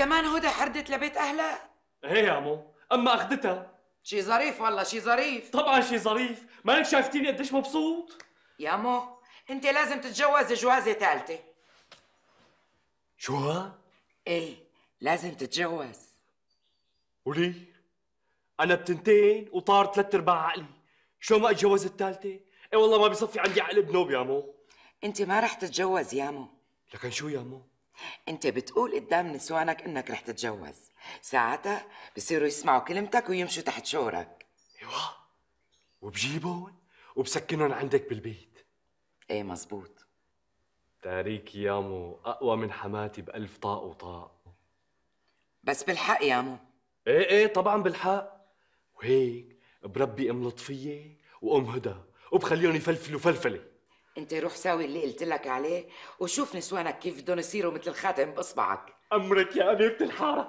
كمان هدى حردت لبيت اهلها ايه يا مو، اما اخذتها شي ظريف والله شي ظريف طبعا شي ظريف ما انك شايفتيني قديش مبسوط يا مو انت لازم تتجوز جوازه ثالثه شو ها ايه لازم تتجوز ولي انا بتنتين وطار ثلاث ارباع عقلي شو ما اتجوز الثالثه ايه والله ما بيصفي عندي عقل بنوب يا مو انت ما رح تتجوز يا مو لكن شو يا مو انت بتقول قدام نسوانك انك رح تتجوز ساعتها بصيروا يسمعوا كلمتك ويمشوا تحت شعورك ايوه وبجيبهم وبسكنهم عندك بالبيت ايه مزبوط تاريك يامو اقوى من حماتي بألف طاق وطاق بس بالحق يامو ايه ايه طبعا بالحق وهيك بربي ام لطفيه وام هدى وبخليهم يفلفلوا فلفله انت روح ساوي اللي قلت لك عليه وشوف نسوانك كيف بدهم يصيروا مثل الخاتم باصبعك امرك يا اميره الحاره